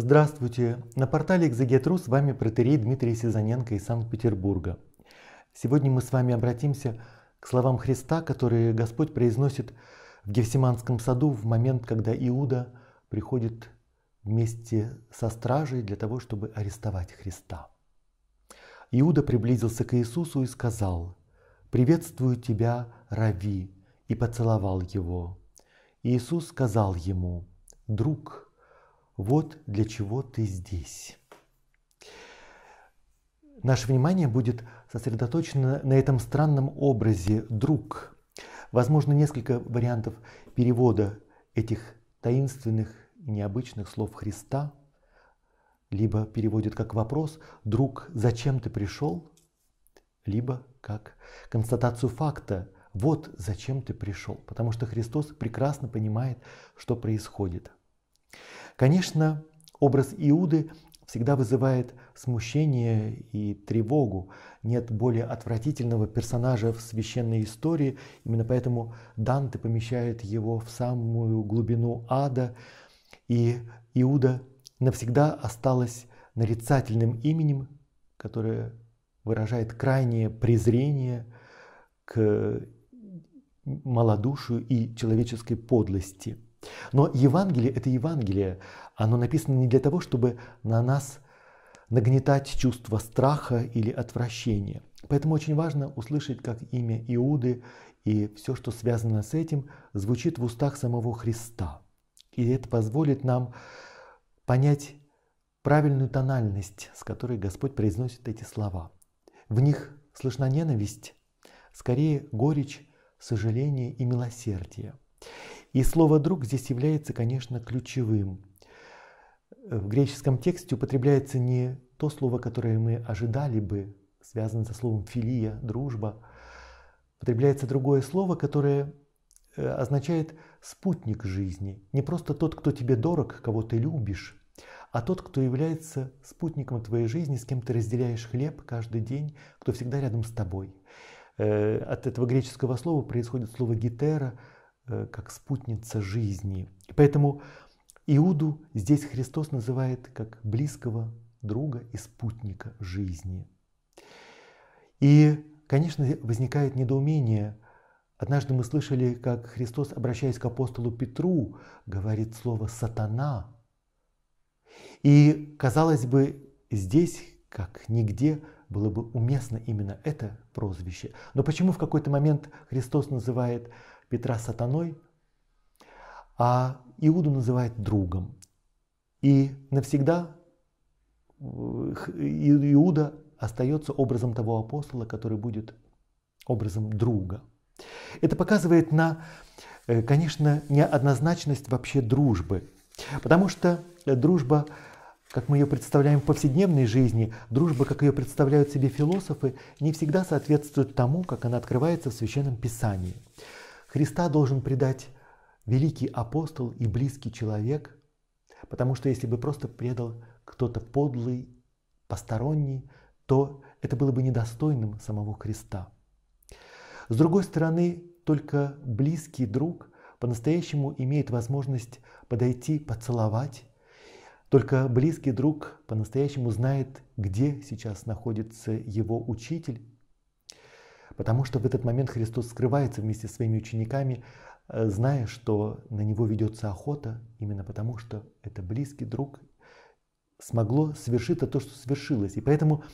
Здравствуйте! На портале Экзегетру с вами протерей Дмитрий Сизаненко из Санкт-Петербурга. Сегодня мы с вами обратимся к словам Христа, которые Господь произносит в Гефсиманском саду в момент, когда Иуда приходит вместе со стражей для того, чтобы арестовать Христа. Иуда приблизился к Иисусу и сказал, «Приветствую тебя, Рави!» и поцеловал его. Иисус сказал ему, «Друг, вот для чего ты здесь. Наше внимание будет сосредоточено на этом странном образе «друг». Возможно, несколько вариантов перевода этих таинственных необычных слов Христа, либо переводят как вопрос «друг, зачем ты пришел?», либо как констатацию факта «вот зачем ты пришел?», потому что Христос прекрасно понимает, что происходит. Конечно, образ Иуды всегда вызывает смущение и тревогу. Нет более отвратительного персонажа в священной истории, именно поэтому Данте помещает его в самую глубину ада, и Иуда навсегда осталась нарицательным именем, которое выражает крайнее презрение к малодушию и человеческой подлости – но Евангелие – это Евангелие. Оно написано не для того, чтобы на нас нагнетать чувство страха или отвращения. Поэтому очень важно услышать, как имя Иуды и все, что связано с этим, звучит в устах самого Христа. И это позволит нам понять правильную тональность, с которой Господь произносит эти слова. В них слышна ненависть, скорее горечь, сожаление и милосердие. И слово «друг» здесь является, конечно, ключевым. В греческом тексте употребляется не то слово, которое мы ожидали бы, связанное со словом «филия», «дружба». Употребляется другое слово, которое э, означает спутник жизни. Не просто тот, кто тебе дорог, кого ты любишь, а тот, кто является спутником твоей жизни, с кем ты разделяешь хлеб каждый день, кто всегда рядом с тобой. Э, от этого греческого слова происходит слово «гетера», Э, как спутница жизни. И поэтому Иуду здесь Христос называет как близкого друга и спутника жизни. И, конечно, возникает недоумение. Однажды мы слышали, как Христос, обращаясь к апостолу Петру, говорит слово «сатана». И, казалось бы, здесь, как нигде, было бы уместно именно это прозвище. Но почему в какой-то момент Христос называет Петра сатаной, а Иуду называет другом. И навсегда э, Иуда остается образом того апостола, который будет образом друга. Это показывает на, э, конечно, неоднозначность вообще дружбы. Потому что дружба, как мы ее представляем в повседневной жизни, дружба, как ее представляют себе философы, не всегда соответствует тому, как она открывается в Священном Писании. Христа должен предать великий апостол и близкий человек, потому что если бы просто предал кто-то подлый, посторонний, то это было бы недостойным самого Христа. С другой стороны, только близкий друг по-настоящему имеет возможность подойти, поцеловать. Только близкий друг по-настоящему знает, где сейчас находится его учитель Потому что в этот момент Христос скрывается вместе со своими учениками, э, зная, что на него ведется охота, именно потому что это близкий друг смогло совершить то, что свершилось. И поэтому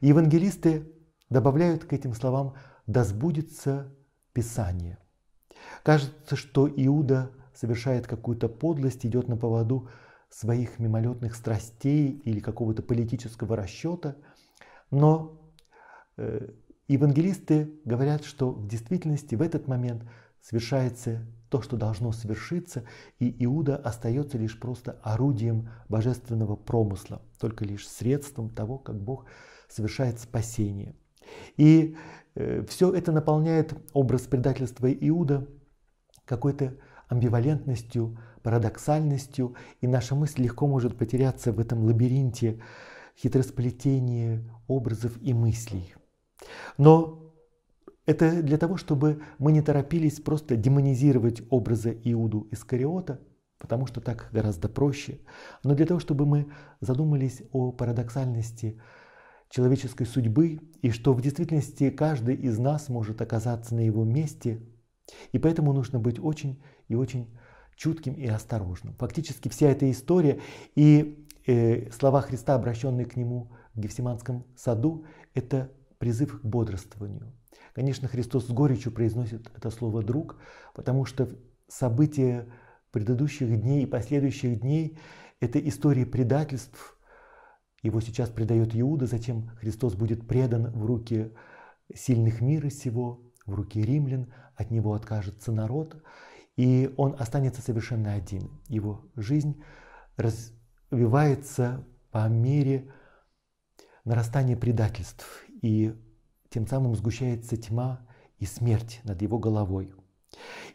евангелисты добавляют к этим словам «да сбудется Писание». Кажется, что Иуда совершает какую-то подлость, идет на поводу своих мимолетных страстей или какого-то политического расчета, но э, Евангелисты говорят, что в действительности в этот момент совершается то, что должно совершиться, и Иуда остается лишь просто орудием божественного промысла, только лишь средством того, как Бог совершает спасение. И э, все это наполняет образ предательства Иуда какой-то амбивалентностью, парадоксальностью, и наша мысль легко может потеряться в этом лабиринте хитросплетения образов и мыслей. Но это для того, чтобы мы не торопились просто демонизировать образы Иуду Искариота, потому что так гораздо проще, но для того, чтобы мы задумались о парадоксальности человеческой судьбы и что в действительности каждый из нас может оказаться на его месте, и поэтому нужно быть очень и очень чутким и осторожным. Фактически вся эта история и э, слова Христа, обращенные к нему в Гефсиманском саду, это призыв к бодрствованию. Конечно, Христос с горечью произносит это слово «друг», потому что события предыдущих дней и последующих дней – это истории предательств. Его сейчас предает Иуда, затем Христос будет предан в руки сильных мира сего, в руки римлян, от него откажется народ, и он останется совершенно один. Его жизнь развивается по мере нарастания предательств и тем самым сгущается тьма и смерть над его головой.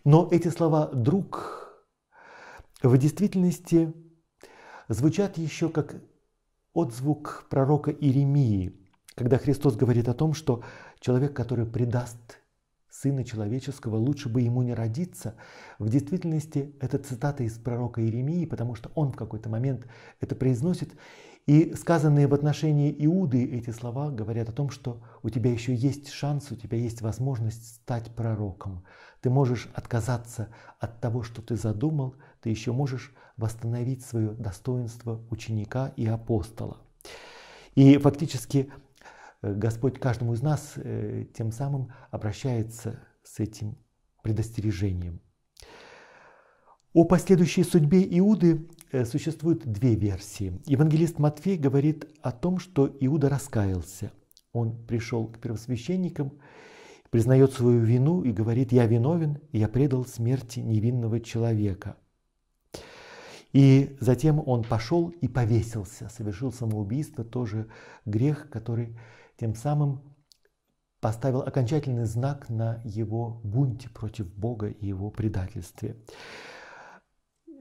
Но эти слова «друг» в действительности звучат еще как отзвук пророка Иеремии, когда Христос говорит о том, что человек, который предаст Сына Человеческого, лучше бы ему не родиться. В действительности это цитата из пророка Иеремии, потому что он в какой-то момент это произносит, и сказанные в отношении Иуды эти слова говорят о том, что у тебя еще есть шанс, у тебя есть возможность стать пророком. Ты можешь отказаться от того, что ты задумал, ты еще можешь восстановить свое достоинство ученика и апостола. И фактически э, Господь каждому из нас э, тем самым обращается с этим предостережением – о последующей судьбе Иуды э, существуют две версии. Евангелист Матфей говорит о том, что Иуда раскаялся. Он пришел к первосвященникам, признает свою вину и говорит, я виновен, я предал смерти невинного человека. И затем он пошел и повесился, совершил самоубийство, тоже грех, который тем самым поставил окончательный знак на его бунте против Бога и его предательстве.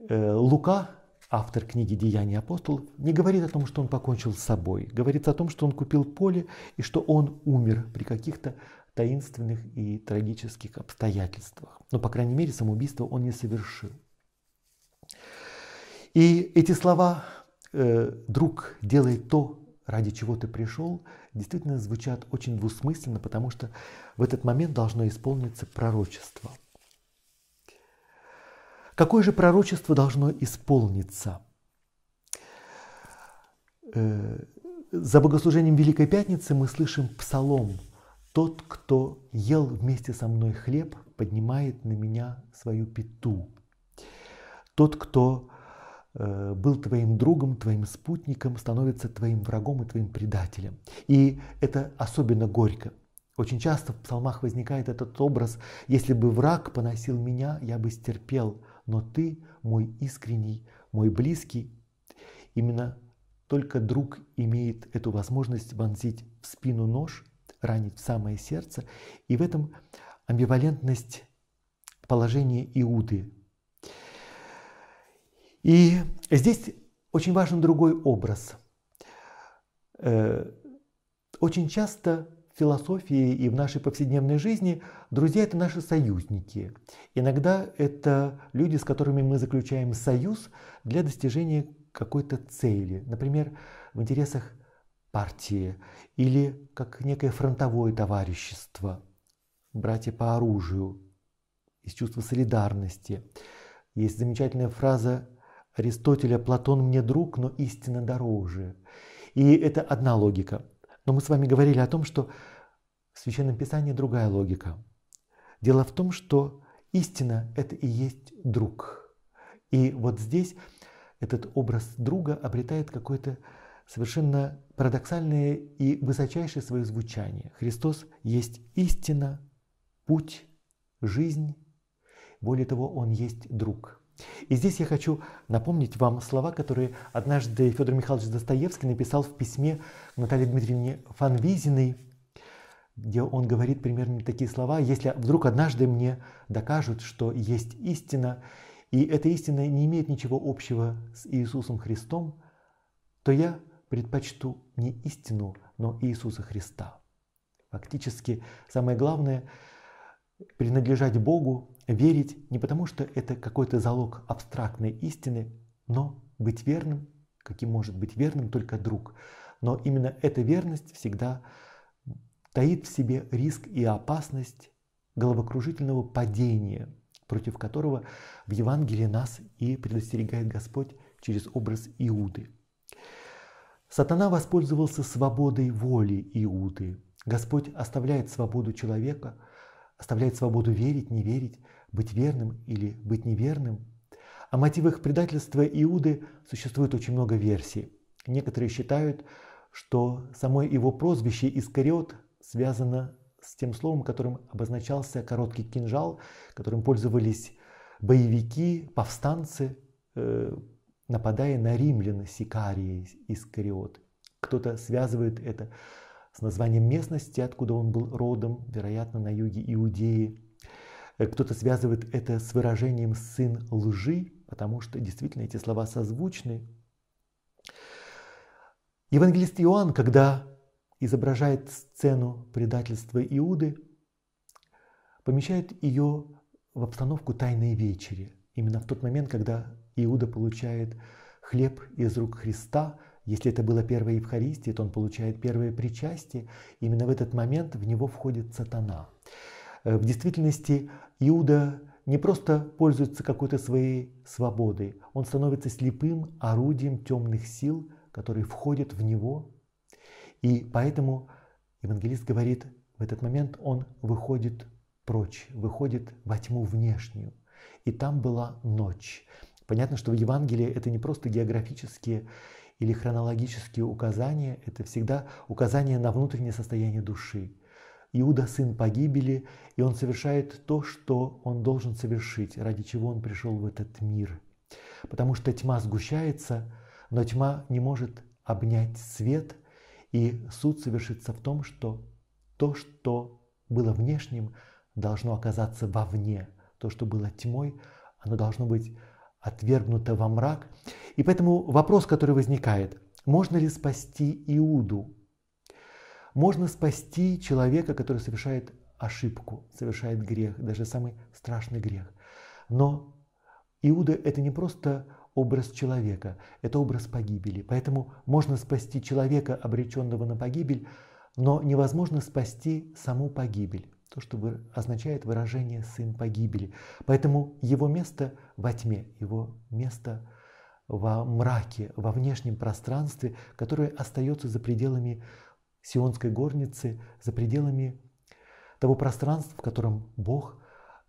Э, Лука, автор книги «Деяния апостолов», не говорит о том, что он покончил с собой. Говорит о том, что он купил поле и что он умер при каких-то таинственных и трагических обстоятельствах. Но, по крайней мере, самоубийство он не совершил. И эти слова э, «друг, делай то, ради чего ты пришел», действительно звучат очень двусмысленно, потому что в этот момент должно исполниться пророчество – Какое же пророчество должно исполниться? Э, за богослужением Великой Пятницы мы слышим псалом «Тот, кто ел вместе со мной хлеб, поднимает на меня свою пету. Тот, кто э, был твоим другом, твоим спутником, становится твоим врагом и твоим предателем. И это особенно горько. Очень часто в псалмах возникает этот образ «если бы враг поносил меня, я бы стерпел, но ты мой искренний, мой близкий. Именно только друг имеет эту возможность вонзить в спину нож, ранить в самое сердце, и в этом амбивалентность положения Иуды. И здесь очень важен другой образ. Э, очень часто философии и в нашей повседневной жизни друзья – это наши союзники. Иногда это люди, с которыми мы заключаем союз для достижения какой-то цели. Например, в интересах партии или как некое фронтовое товарищество, братья по оружию, из чувства солидарности. Есть замечательная фраза Аристотеля «Платон мне друг, но истина дороже». И это одна логика. Но мы с вами говорили о том, что в Священном Писании другая логика. Дело в том, что истина – это и есть друг. И вот здесь этот образ друга обретает какое-то совершенно парадоксальное и высочайшее свое звучание. Христос есть истина, путь, жизнь. Более того, Он есть друг – и здесь я хочу напомнить вам слова, которые однажды Федор Михайлович Достоевский написал в письме Наталье Дмитриевне Фанвизиной, где он говорит примерно такие слова. «Если вдруг однажды мне докажут, что есть истина, и эта истина не имеет ничего общего с Иисусом Христом, то я предпочту не истину, но Иисуса Христа». Фактически самое главное – принадлежать Богу, Верить не потому, что это какой-то залог абстрактной истины, но быть верным, каким может быть верным только друг. Но именно эта верность всегда таит в себе риск и опасность головокружительного падения, против которого в Евангелии нас и предостерегает Господь через образ Иуды. Сатана воспользовался свободой воли Иуды. Господь оставляет свободу человека, оставляет свободу верить, не верить, быть верным или быть неверным. О мотивах предательства Иуды существует очень много версий. Некоторые считают, что само его прозвище «Искариот» связано с тем словом, которым обозначался короткий кинжал, которым пользовались боевики, повстанцы, э, нападая на римлян Сикарии Искариот. Кто-то связывает это с названием местности, откуда он был родом, вероятно, на юге Иудеи. Э, кто-то связывает это с выражением «сын лжи», потому что действительно эти слова созвучны. Евангелист Иоанн, когда изображает сцену предательства Иуды, помещает ее в обстановку Тайной вечери. Именно в тот момент, когда Иуда получает хлеб из рук Христа, если это было первое Евхаристие, то он получает первое причастие. Именно в этот момент в него входит сатана – Э, в действительности Иуда не просто пользуется какой-то своей свободой, он становится слепым орудием темных сил, которые входят в него. И поэтому евангелист говорит, в этот момент он выходит прочь, выходит во тьму внешнюю. И там была ночь. Понятно, что в Евангелии это не просто географические или хронологические указания, это всегда указание на внутреннее состояние души. Иуда – сын погибели, и он совершает то, что он должен совершить, ради чего он пришел в этот мир. Потому что тьма сгущается, но тьма не может обнять свет, и суд совершится в том, что то, что было внешним, должно оказаться вовне. То, что было тьмой, оно должно быть отвергнуто во мрак. И поэтому вопрос, который возникает, можно ли спасти Иуду? Можно спасти человека, который совершает ошибку, совершает грех, даже самый страшный грех. Но Иуда – это не просто образ человека, это образ погибели. Поэтому можно спасти человека, обреченного на погибель, но невозможно спасти саму погибель. То, что означает выражение «сын погибели». Поэтому его место во тьме, его место во мраке, во внешнем пространстве, которое остается за пределами сионской горницы, за пределами того пространства, в котором Бог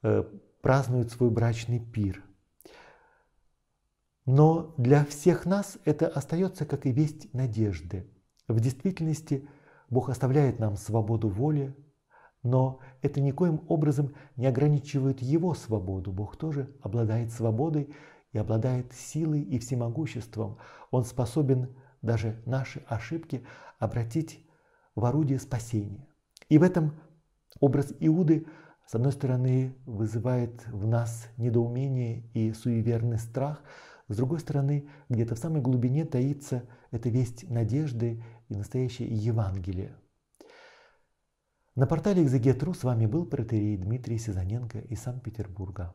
э, празднует свой брачный пир. Но для всех нас это остается как и весть надежды. В действительности Бог оставляет нам свободу воли, но это никоим образом не ограничивает его свободу. Бог тоже обладает свободой и обладает силой и всемогуществом. Он способен даже наши ошибки обратить в орудие спасения. И в этом образ Иуды, с одной стороны, вызывает в нас недоумение и суеверный страх, с другой стороны, где-то в самой глубине таится эта весть надежды и настоящее Евангелие. На портале «Экзегет.ру» с вами был протерей Дмитрий Сизаненко из Санкт-Петербурга.